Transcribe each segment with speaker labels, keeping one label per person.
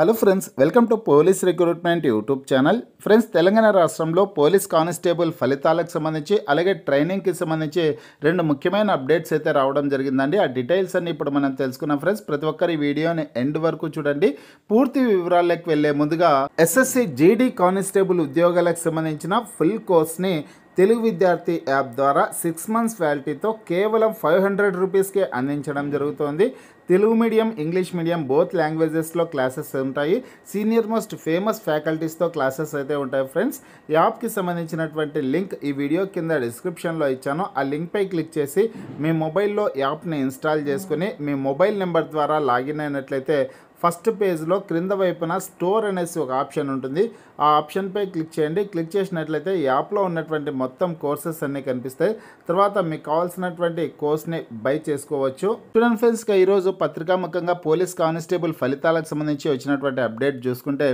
Speaker 1: hello friends welcome to police recruitment YouTube channel friends Telangana రాష్ట్రంలో police constable ఫలితాలకు సంబంధించి అలాగే ట్రైనింగ్కి సంబంధించి రెండు ముఖ్యమైన అప్డేట్స్ అయితే రావడం జరిగిందండి ఆ డీటెయిల్స్ అన్ని ఇప్పుడు మనం తెలుసుకున్నాం ఫ్రెండ్స్ ప్రతి ఒక్కరి వీడియోని ఎండ్ వరకు చూడండి పూర్తి వివరాలకు వెళ్లే ముందుగా ఎస్ఎస్సి జీడీ కానిస్టేబుల్ ఉద్యోగాలకు సంబంధించిన ఫుల్ కోర్స్ని తెలుగు విద్యార్థి యాప్ ద్వారా సిక్స్ మంత్స్ వ్యాలిటీతో కేవలం ఫైవ్ హండ్రెడ్ రూపీస్కే అందించడం జరుగుతోంది Telugu medium English medium both లాంగ్వేజెస్లో క్లాసెస్ ఉంటాయి సీనియర్ మోస్ట్ ఫేమస్ ఫ్యాకల్టీస్తో క్లాసెస్ అయితే ఉంటాయి ఫ్రెండ్స్ యాప్కి సంబంధించినటువంటి లింక్ ఈ వీడియో కింద డిస్క్రిప్షన్లో ఇచ్చాను ఆ లింక్పై క్లిక్ చేసి మీ మొబైల్లో యాప్ని ఇన్స్టాల్ చేసుకుని మీ మొబైల్ నెంబర్ ద్వారా లాగిన్ అయినట్లయితే ఫస్ట్ పేజ్లో క్రింద వైపున స్టోర్ అనేసి ఒక ఆప్షన్ ఉంటుంది ఆ ఆప్షన్పై క్లిక్ చేయండి క్లిక్ చేసినట్లయితే యాప్లో ఉన్నటువంటి మొత్తం కోర్సెస్ అన్నీ కనిపిస్తాయి తర్వాత మీకు కావాల్సినటువంటి కోర్స్ని బై చేసుకోవచ్చు స్టూడెంట్ ఫ్రెండ్స్గా ఈరోజు పత్రికాముఖంగా పోలీస్ కానిస్టేబుల్ ఫలితాలకు సంబంధించి వచ్చినటువంటి అప్డేట్ చూసుకుంటే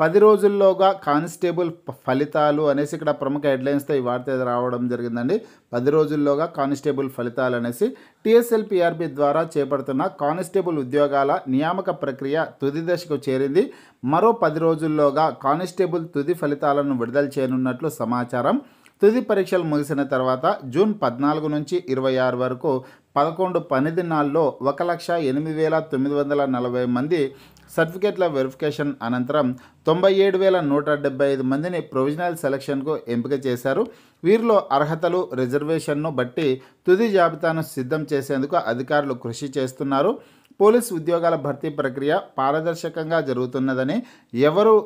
Speaker 1: పది రోజుల్లోగా కానిస్టేబుల్ ఫలితాలు అనేసి ఇక్కడ ప్రముఖ హెడ్లైన్స్తో ఈ వార్త రావడం జరిగిందండి పది రోజుల్లోగా కానిస్టేబుల్ ఫలితాలు అనేసి టీఎస్ఎల్పిఆర్బి ద్వారా చేపడుతున్న కానిస్టేబుల్ ఉద్యోగాల నియామక ప్రక్రియ తుది దశకు చేరింది మరో పది రోజుల్లోగా కానిస్టేబుల్ తుది ఫలితాలను విడుదల చేయనున్నట్లు సమాచారం తుది పరీక్షలు ముగిసిన తర్వాత జూన్ పద్నాలుగు నుంచి ఇరవై ఆరు వరకు పదకొండు పని దినాల్లో ఒక లక్ష ఎనిమిది వేల తొమ్మిది వందల నలభై మంది సర్టిఫికేట్ల వెరిఫికేషన్ అనంతరం తొంభై ఏడు వేల నూట డెబ్బై ఐదు మందిని ప్రొవిజనల్ సెలక్షన్కు ఎంపిక చేశారు వీరిలో అర్హతలు రిజర్వేషన్ను బట్టి తుది జాబితాను సిద్ధం చేసేందుకు అధికారులు కృషి చేస్తున్నారు పోలీసు ఉద్యోగాల భర్తీ ప్రక్రియ పారదర్శకంగా జరుగుతున్నదని ఎవరు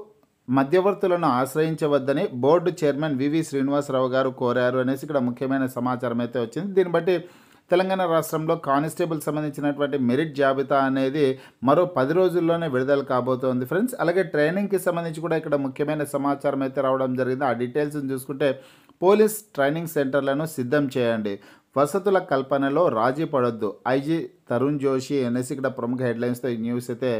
Speaker 1: మధ్యవర్తులను ఆశ్రయించవద్దని board chairman V V Srinivasa Rao garu కోరారు అనేసి ఇక్కడ ముఖ్యమైన సమాచారం అయితే వచ్చింది దీన్ని బట్టి తెలంగాణ రాష్ట్రంలో కానిస్టేబుల్ సంబంధించినటువంటి మెరిట్ జాబితా అనేది మరో పది రోజుల్లోనే విడుదల కాబోతోంది ఫ్రెండ్స్ అలాగే ట్రైనింగ్కి సంబంధించి కూడా ఇక్కడ ముఖ్యమైన సమాచారం అయితే రావడం జరిగింది ఆ డీటెయిల్స్ని చూసుకుంటే పోలీస్ ట్రైనింగ్ సెంటర్లను సిద్ధం చేయండి వసతుల కల్పనలో రాజీ పడొద్దు ఐజీ తరుణ్ జోషి అనేసి ఇక్కడ ప్రముఖ హెడ్లైన్స్తో ఈ న్యూస్ అయితే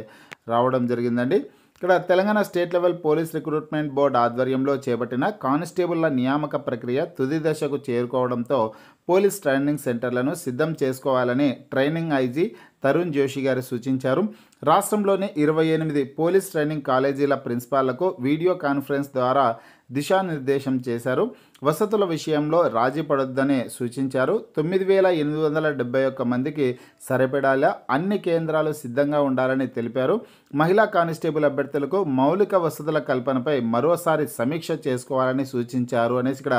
Speaker 1: రావడం జరిగిందండి ఇక్కడ Telangana state level police recruitment board ఆధ్వర్యంలో చేపట్టిన కానిస్టేబుల్ల నియామక ప్రక్రియ తుది దశకు చేరుకోవడంతో పోలీస్ ట్రైనింగ్ సెంటర్లను సిద్ధం చేసుకోవాలని ట్రైనింగ్ ఐజీ తరుణ్ జోషి గారు సూచించారు రాష్ట్రంలోని ఇరవై ఎనిమిది పోలీస్ ట్రైనింగ్ కాలేజీల ప్రిన్సిపాళ్లకు వీడియో కాన్ఫరెన్స్ ద్వారా దిశానిర్దేశం చేశారు వసతుల విషయంలో రాజీ పడొద్దని సూచించారు తొమ్మిది వేల ఎనిమిది వందల డెబ్బై ఒక్క మందికి సరిపడాలా అన్ని కేంద్రాలు సిద్ధంగా ఉండాలని తెలిపారు మహిళా కానిస్టేబుల్ అభ్యర్థులకు మౌలిక వసతుల కల్పనపై మరోసారి సమీక్ష చేసుకోవాలని సూచించారు అనేసి ఇక్కడ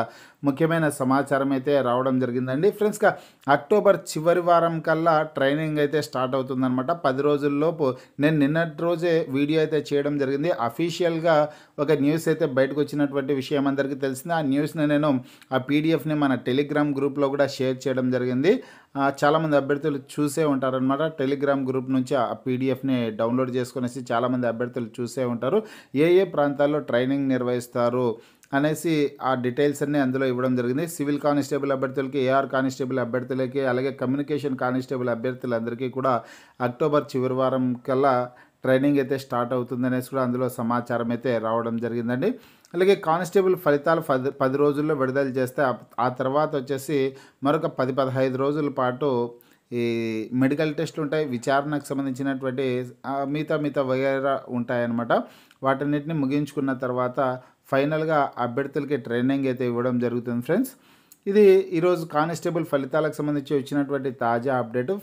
Speaker 1: ముఖ్యమైన సమాచారం అయితే రావడం జరిగిందండి ఫ్రెండ్స్గా అక్టోబర్ చివరి వారం కల్లా ట్రైనింగ్ అయితే స్టార్ట్ అవుతుందన్నమాట పది రోజుల్లోపు నేను నిన్నటి రోజే వీడియో అయితే చేయడం జరిగింది అఫీషియల్గా ఒక న్యూస్ అయితే బయటకు వచ్చినటువంటి విషయం అందరికీ తెలిసింది ఆ న్యూస్ నేను ఆ పీడిఎఫ్ని మన టెలిగ్రామ్ గ్రూప్లో కూడా షేర్ చేయడం జరిగింది చాలామంది అభ్యర్థులు చూసే ఉంటారనమాట టెలిగ్రామ్ గ్రూప్ నుంచి ఆ పీడిఎఫ్ని డౌన్లోడ్ చేసుకునేసి చాలామంది అభ్యర్థులు చూసే ఉంటారు ఏ ఏ ప్రాంతాల్లో ట్రైనింగ్ నిర్వహిస్తారు అనేసి ఆ డీటెయిల్స్ అన్నీ అందులో ఇవ్వడం జరిగింది సివిల్ కానిస్టేబుల్ అభ్యర్థులకి ఏఆర్ కానిస్టేబుల్ అభ్యర్థులకి అలాగే కమ్యూనికేషన్ కానిస్టేబుల్ అభ్యర్థులందరికీ కూడా అక్టోబర్ చివరి వారం కల్లా ట్రైనింగ్ అయితే స్టార్ట్ అవుతుందనేసి కూడా అందులో సమాచారం అయితే రావడం జరిగిందండి అలాగే కానిస్టేబుల్ ఫలితాలు పది పది రోజుల్లో విడుదల చేస్తే ఆ తర్వాత వచ్చేసి మరొక పది పదహైదు రోజుల పాటు ఈ మెడికల్ టెస్ట్లు ఉంటాయి విచారణకు సంబంధించినటువంటి మిగతా మిగతా వగేరా ఉంటాయన్నమాట వాటన్నిటిని ముగించుకున్న తర్వాత ఫైనల్గా అభ్యర్థులకి ట్రైనింగ్ అయితే ఇవ్వడం జరుగుతుంది ఫ్రెండ్స్ ఇది ఈరోజు కానిస్టేబుల్ ఫలితాలకు సంబంధించి వచ్చినటువంటి తాజా అప్డేటు